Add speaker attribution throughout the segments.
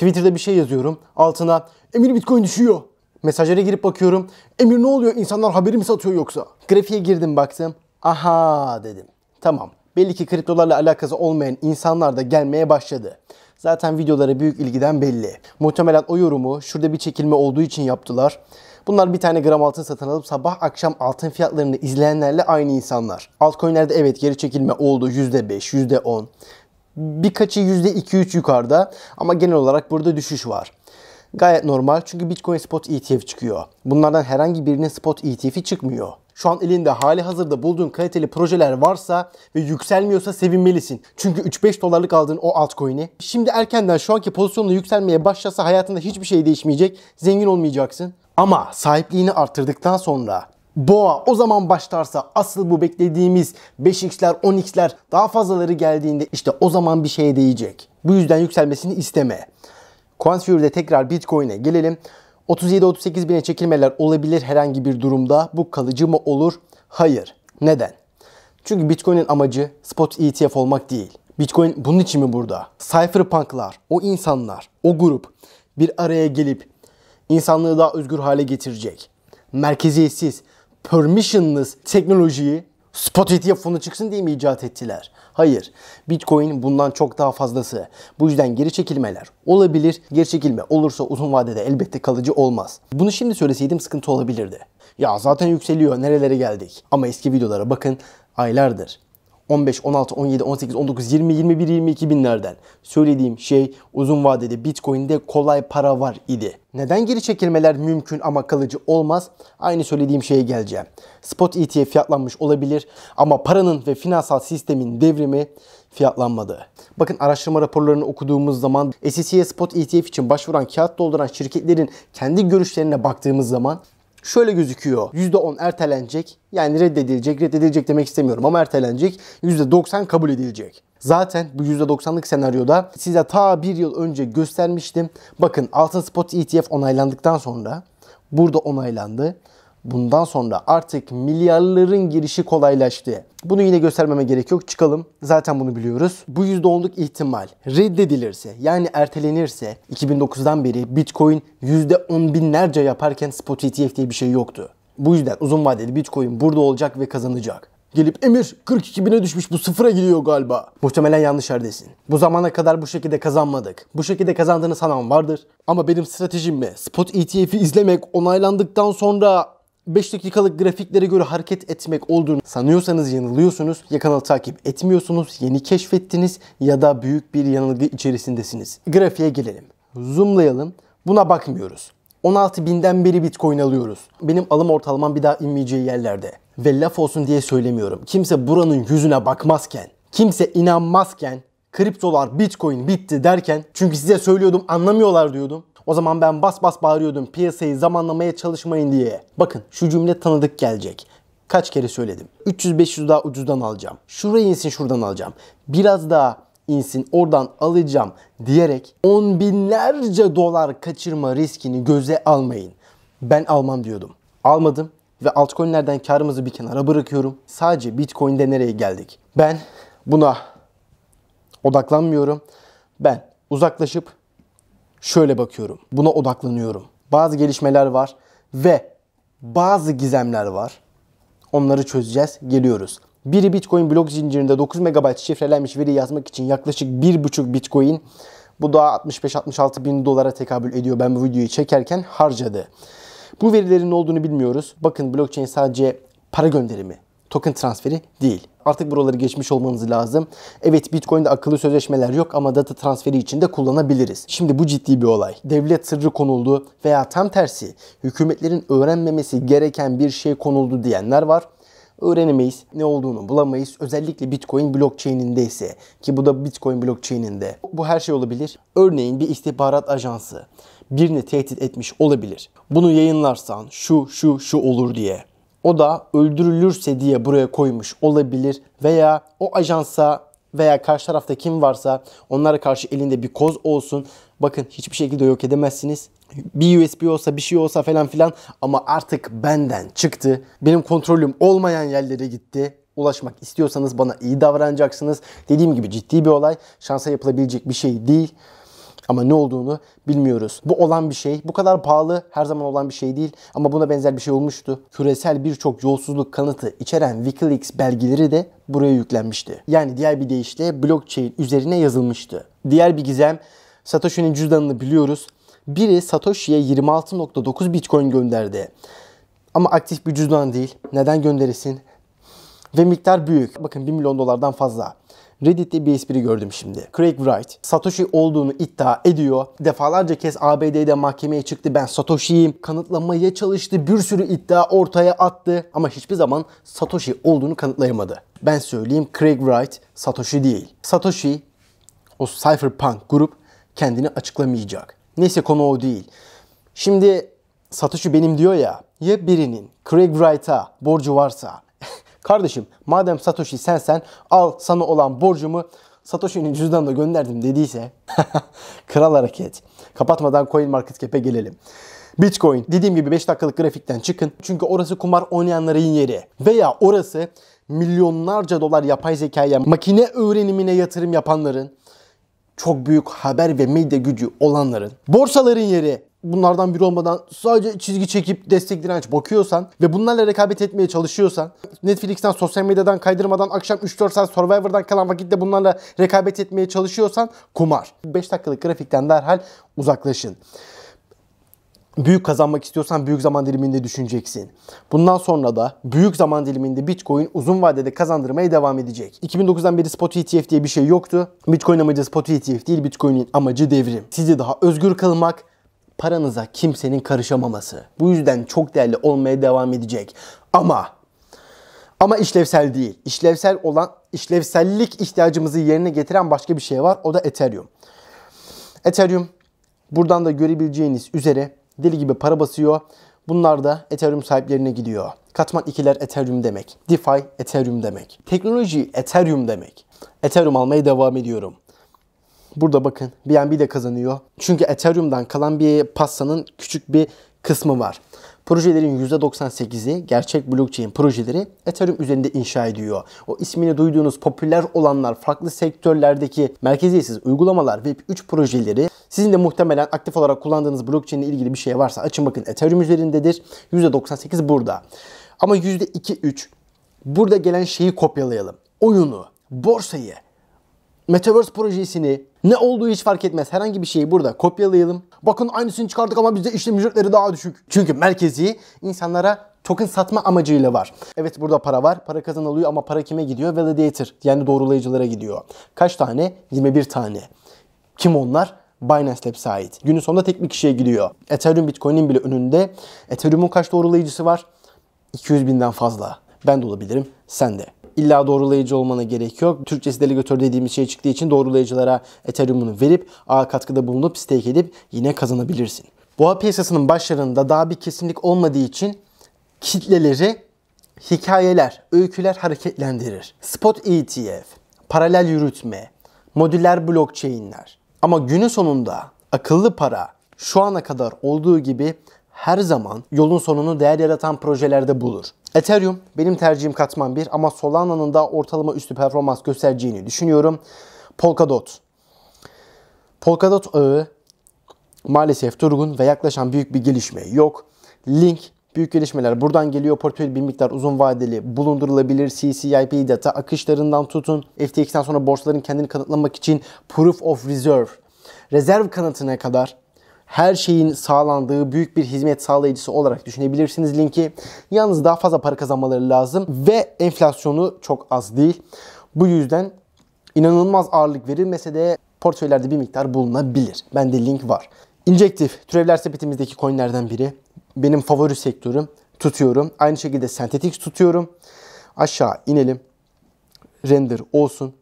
Speaker 1: Twitter'da bir şey yazıyorum. Altına Emir Bitcoin düşüyor. Mesajlara girip bakıyorum. Emir ne oluyor? İnsanlar haberi mi satıyor yoksa? Grafiğe girdim baktım. Aha dedim. Tamam. Belli ki kriptolarla alakası olmayan insanlar da gelmeye başladı. Zaten videolara büyük ilgiden belli. Muhtemelen o yorumu şurada bir çekilme olduğu için yaptılar. Bunlar bir tane gram altın satın alıp sabah akşam altın fiyatlarını izleyenlerle aynı insanlar. Altcoin'lerde evet geri çekilme oldu %5, %10. Birkaçı %2-3 yukarıda ama genel olarak burada düşüş var. Gayet normal çünkü Bitcoin Spot ETF çıkıyor. Bunlardan herhangi birinin Spot ETF'i çıkmıyor. Şu an elinde hali hazırda bulduğun kaliteli projeler varsa ve yükselmiyorsa sevinmelisin. Çünkü 3-5 dolarlık aldığın o altcoin'i. Şimdi erkenden şu anki pozisyonla yükselmeye başlasa hayatında hiçbir şey değişmeyecek. Zengin olmayacaksın. Ama sahipliğini arttırdıktan sonra boğa o zaman başlarsa asıl bu beklediğimiz 5x'ler 10x'ler daha fazlaları geldiğinde işte o zaman bir şeye değecek. Bu yüzden yükselmesini isteme. Coinfury'de tekrar Bitcoin'e gelelim. 37-38 bine çekilmeler olabilir herhangi bir durumda. Bu kalıcı mı olur? Hayır. Neden? Çünkü Bitcoin'in amacı spot ETF olmak değil. Bitcoin bunun için mi burada? Cypherpunk'lar, o insanlar, o grup bir araya gelip insanlığı daha özgür hale getirecek. Merkeziyetsiz, permissionless teknolojiyi Spotify fonu çıksın diye mi icat ettiler? Hayır. Bitcoin bundan çok daha fazlası. Bu yüzden geri çekilmeler olabilir. Geri çekilme olursa uzun vadede elbette kalıcı olmaz. Bunu şimdi söyleseydim sıkıntı olabilirdi. Ya zaten yükseliyor nerelere geldik. Ama eski videolara bakın aylardır 15, 16, 17, 18, 19, 20, 21, 22 binlerden. Söylediğim şey uzun vadede Bitcoin'de kolay para var idi. Neden geri çekilmeler mümkün ama kalıcı olmaz? Aynı söylediğim şeye geleceğim. Spot ETF fiyatlanmış olabilir ama paranın ve finansal sistemin devrimi fiyatlanmadı. Bakın araştırma raporlarını okuduğumuz zaman SEC'ye spot ETF için başvuran kağıt dolduran şirketlerin kendi görüşlerine baktığımız zaman şöyle gözüküyor. %10 ertelenecek. Yani reddedilecek. Reddedilecek demek istemiyorum ama ertelenecek. %90 kabul edilecek. Zaten bu %90'lık senaryoda size ta bir yıl önce göstermiştim. Bakın altın spot ETF onaylandıktan sonra burada onaylandı. Bundan sonra artık milyarların girişi kolaylaştı. Bunu yine göstermeme gerek yok. Çıkalım. Zaten bunu biliyoruz. Bu %10'luk ihtimal reddedilirse yani ertelenirse 2009'dan beri Bitcoin %10 binlerce yaparken spot ETF diye bir şey yoktu. Bu yüzden uzun vadeli Bitcoin burada olacak ve kazanacak. Gelip Emir 42 bine düşmüş bu sıfıra gidiyor galiba. Muhtemelen yanlış yerdesin. Bu zamana kadar bu şekilde kazanmadık. Bu şekilde kazandığını sanan vardır. Ama benim stratejim mi? Spot ETF'i izlemek onaylandıktan sonra 5 dakikalık grafiklere göre hareket etmek olduğunu sanıyorsanız yanılıyorsunuz. Ya kanalı takip etmiyorsunuz, yeni keşfettiniz ya da büyük bir yanılgı içerisindesiniz. Grafiğe gelelim. Zoomlayalım. Buna bakmıyoruz. 16.000'den beri Bitcoin alıyoruz. Benim alım ortalamam bir daha inmeyeceği yerlerde. Ve laf olsun diye söylemiyorum. Kimse buranın yüzüne bakmazken, kimse inanmazken kriptolar Bitcoin bitti derken çünkü size söylüyordum anlamıyorlar diyordum. O zaman ben bas bas bağırıyordum piyasayı zamanlamaya çalışmayın diye. Bakın şu cümle tanıdık gelecek. Kaç kere söyledim. 300-500 daha ucuzdan alacağım. Şuraya insin şuradan alacağım. Biraz daha insin oradan alacağım diyerek on binlerce dolar kaçırma riskini göze almayın. Ben almam diyordum. Almadım ve altcoin'lerden karımızı bir kenara bırakıyorum. Sadece Bitcoin'de nereye geldik? Ben buna odaklanmıyorum. Ben uzaklaşıp şöyle bakıyorum. Buna odaklanıyorum. Bazı gelişmeler var ve bazı gizemler var. Onları çözeceğiz. Geliyoruz. Biri Bitcoin blok zincirinde 9 MB şifrelenmiş veri yazmak için yaklaşık 1,5 Bitcoin. Bu da 65-66 bin dolara tekabül ediyor ben bu videoyu çekerken harcadı. Bu verilerin ne olduğunu bilmiyoruz. Bakın blockchain sadece para gönderimi token transferi değil. Artık buraları geçmiş olmanız lazım. Evet Bitcoin'de akıllı sözleşmeler yok ama data transferi için de kullanabiliriz. Şimdi bu ciddi bir olay. Devlet sırrı konuldu veya tam tersi hükümetlerin öğrenmemesi gereken bir şey konuldu diyenler var öğrenemeyiz, ne olduğunu bulamayız. Özellikle Bitcoin blockchain'inde ise ki bu da Bitcoin blockchain'inde bu her şey olabilir. Örneğin bir istihbarat ajansı birini tehdit etmiş olabilir. Bunu yayınlarsan şu şu şu olur diye. O da öldürülürse diye buraya koymuş olabilir veya o ajansa veya karşı tarafta kim varsa onlara karşı elinde bir koz olsun. Bakın hiçbir şekilde yok edemezsiniz. Bir USB olsa bir şey olsa falan filan ama artık benden çıktı. Benim kontrolüm olmayan yerlere gitti ulaşmak istiyorsanız bana iyi davranacaksınız. Dediğim gibi ciddi bir olay. Şansa yapılabilecek bir şey değil. Ama ne olduğunu bilmiyoruz. Bu olan bir şey. Bu kadar pahalı her zaman olan bir şey değil. Ama buna benzer bir şey olmuştu. Küresel birçok yolsuzluk kanıtı içeren Wikileaks belgeleri de buraya yüklenmişti. Yani diğer bir deyişle blockchain üzerine yazılmıştı. Diğer bir gizem Satoshi'nin cüzdanını biliyoruz. Biri Satoshi'ye 26.9 Bitcoin gönderdi. Ama aktif bir cüzdan değil. Neden gönderesin? Ve miktar büyük. Bakın 1 milyon dolardan fazla. Reddit'te bir espri gördüm şimdi. Craig Wright Satoshi olduğunu iddia ediyor. Defalarca kez ABD'de mahkemeye çıktı. Ben Satoshi'yim. Kanıtlamaya çalıştı. Bir sürü iddia ortaya attı. Ama hiçbir zaman Satoshi olduğunu kanıtlayamadı. Ben söyleyeyim Craig Wright Satoshi değil. Satoshi o cypherpunk grup kendini açıklamayacak. Neyse konu o değil. Şimdi Satoshi benim diyor ya ya birinin Craig Wright'a borcu varsa Kardeşim madem Satoshi sensen al sana olan borcumu Satoshi'nin cüzdanına gönderdim dediyse kral hareket. Kapatmadan CoinMarketCap'e gelelim. Bitcoin dediğim gibi 5 dakikalık grafikten çıkın. Çünkü orası kumar oynayanların yeri. Veya orası milyonlarca dolar yapay zekaya, makine öğrenimine yatırım yapanların, çok büyük haber ve medya gücü olanların, borsaların yeri bunlardan biri olmadan sadece çizgi çekip destek direnç bakıyorsan ve bunlarla rekabet etmeye çalışıyorsan Netflix'ten sosyal medyadan kaydırmadan akşam 3-4 saat Survivor'dan kalan vakitte bunlarla rekabet etmeye çalışıyorsan kumar. 5 dakikalık grafikten derhal uzaklaşın. Büyük kazanmak istiyorsan büyük zaman diliminde düşüneceksin. Bundan sonra da büyük zaman diliminde Bitcoin uzun vadede kazandırmaya devam edecek. 2009'dan beri spot ETF diye bir şey yoktu. Bitcoin amacı spot ETF değil, Bitcoin'in amacı devrim. Sizi daha özgür kılmak, paranıza kimsenin karışamaması. Bu yüzden çok değerli olmaya devam edecek. Ama ama işlevsel değil. İşlevsel olan işlevsellik ihtiyacımızı yerine getiren başka bir şey var. O da Ethereum. Ethereum buradan da görebileceğiniz üzere deli gibi para basıyor. Bunlar da Ethereum sahiplerine gidiyor. Katman ikiler Ethereum demek. DeFi Ethereum demek. Teknoloji Ethereum demek. Ethereum almaya devam ediyorum. Burada bakın BNB de kazanıyor. Çünkü Ethereum'dan kalan bir pastanın küçük bir kısmı var. Projelerin %98'i gerçek blockchain projeleri Ethereum üzerinde inşa ediyor. O ismini duyduğunuz popüler olanlar, farklı sektörlerdeki merkeziyetsiz uygulamalar, Web3 projeleri sizin de muhtemelen aktif olarak kullandığınız blockchain ile ilgili bir şey varsa açın bakın Ethereum üzerindedir. %98 burada. Ama %2-3 burada gelen şeyi kopyalayalım. Oyunu, borsayı, Metaverse projesini, ne olduğu hiç fark etmez. Herhangi bir şeyi burada kopyalayalım. Bakın aynısını çıkardık ama bizde işlem ücretleri daha düşük. Çünkü merkezi insanlara token satma amacıyla var. Evet burada para var. Para kazanılıyor ama para kime gidiyor? Validator yani doğrulayıcılara gidiyor. Kaç tane? 21 tane. Kim onlar? Binance Lab sahip. Günün sonunda tek bir kişiye gidiyor. Ethereum Bitcoin'in bile önünde. Ethereum'un kaç doğrulayıcısı var? 200 binden fazla. Ben de olabilirim, sen de. İlla doğrulayıcı olmana gerek yok. Türkçesi delegatör dediğimiz şey çıktığı için doğrulayıcılara Ethereum'unu verip A katkıda bulunup stake edip yine kazanabilirsin. Boğa piyasasının başlarında daha bir kesinlik olmadığı için kitleleri hikayeler, öyküler hareketlendirir. Spot ETF, paralel yürütme, modüler blockchain'ler. Ama günün sonunda akıllı para şu ana kadar olduğu gibi her zaman yolun sonunu değer yaratan projelerde bulur. Ethereum benim tercihim katman bir ama Solana'nın da ortalama üstü performans göstereceğini düşünüyorum. Polkadot. Polkadot ağı maalesef durgun ve yaklaşan büyük bir gelişme yok. Link büyük gelişmeler buradan geliyor. Portföy bir miktar uzun vadeli bulundurulabilir. CCIP data akışlarından tutun. FTX'ten sonra borçların kendini kanıtlamak için Proof of Reserve rezerv kanıtına kadar her şeyin sağlandığı büyük bir hizmet sağlayıcısı olarak düşünebilirsiniz linki. Yalnız daha fazla para kazanmaları lazım ve enflasyonu çok az değil. Bu yüzden inanılmaz ağırlık verilmese de portföylerde bir miktar bulunabilir. Bende link var. Injektif türevler sepetimizdeki coinlerden biri. Benim favori sektörüm. Tutuyorum. Aynı şekilde sentetik tutuyorum. Aşağı inelim. Render olsun.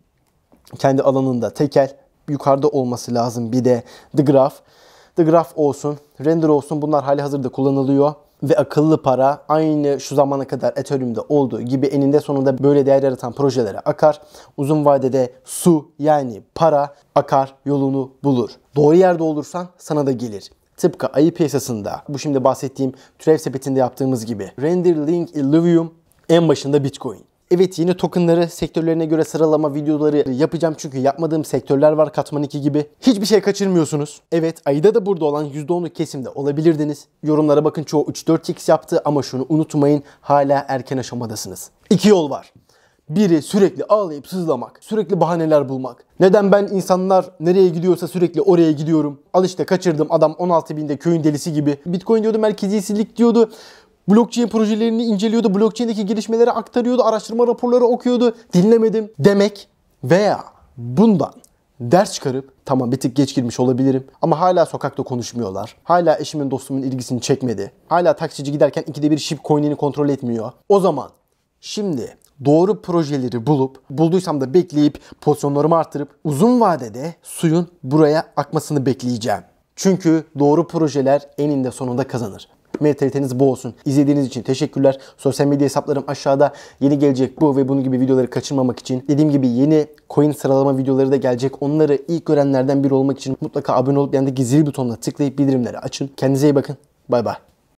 Speaker 1: Kendi alanında tekel. Yukarıda olması lazım bir de The Graph. The Graph olsun, Render olsun bunlar hali hazırda kullanılıyor ve akıllı para aynı şu zamana kadar Ethereum'de olduğu gibi eninde sonunda böyle değer yaratan projelere akar. Uzun vadede su yani para akar yolunu bulur. Doğru yerde olursan sana da gelir. Tıpkı ayı piyasasında bu şimdi bahsettiğim türev sepetinde yaptığımız gibi Render Link Illuvium en başında Bitcoin. Evet yeni tokenları sektörlerine göre sıralama videoları yapacağım çünkü yapmadığım sektörler var Katman 2 gibi. Hiçbir şey kaçırmıyorsunuz. Evet ayda da burada olan %10'luk kesimde olabilirdiniz. Yorumlara bakın çoğu 3-4x yaptı ama şunu unutmayın hala erken aşamadasınız. İki yol var. Biri sürekli ağlayıp sızlamak, sürekli bahaneler bulmak. Neden ben insanlar nereye gidiyorsa sürekli oraya gidiyorum. Al işte kaçırdım adam 16 binde köyün delisi gibi. Bitcoin diyordu merkeziyetçilik diyordu blockchain projelerini inceliyordu, blockchain'deki gelişmeleri aktarıyordu, araştırma raporları okuyordu. Dinlemedim demek veya bundan ders çıkarıp tamam bir tık geç girmiş olabilirim ama hala sokakta konuşmuyorlar. Hala eşimin dostumun ilgisini çekmedi. Hala taksici giderken ikide bir ship coin'ini kontrol etmiyor. O zaman şimdi doğru projeleri bulup bulduysam da bekleyip pozisyonlarımı artırıp uzun vadede suyun buraya akmasını bekleyeceğim. Çünkü doğru projeler eninde sonunda kazanır. Mentaliteniniz bu olsun. İzlediğiniz için teşekkürler. Sosyal medya hesaplarım aşağıda. Yeni gelecek bu ve bunun gibi videoları kaçırmamak için. Dediğim gibi yeni coin sıralama videoları da gelecek. Onları ilk görenlerden biri olmak için mutlaka abone olup yanındaki zil butonuna tıklayıp bildirimleri açın. Kendinize iyi bakın. Bay bay.